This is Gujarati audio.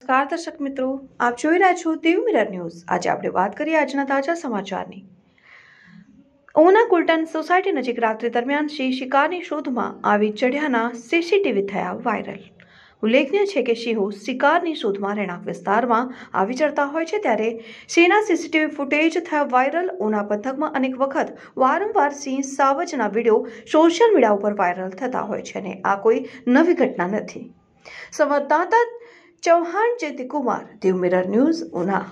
નમસ્કાર દર્શક મિત્રો આપ જોઈ રહ્યા છો દેવ મિરર ન્યૂઝ આજે આપણે વાત કરીએ આજના તાજા સમાચારની ઓના કુલટન સોસાયટી નજીક રાત્રિ દરમિયાન સિંહ શિકારની શોધમાં આવી ચઢ્યાના સીસીટીવી થયા વાયરલ ઉલ્લેખનીય છે કે સિંહો શિકારની શોધમાં રહેણાંક વિસ્તારમાં આવી ચડતા હોય છે ત્યારે સિંહના સીસીટીવી ફૂટેજ થયા વાયરલ ઉના પંથકમાં અનેક વખત વારંવાર સિંહ સાવજના વિડીયો સોશિયલ મીડિયા ઉપર વાયરલ થતા હોય છે અને આ કોઈ નવી ઘટના નથી સંવાદદાતા चौहान चव्हाण कुमार देव मिरर न्यूज ऊना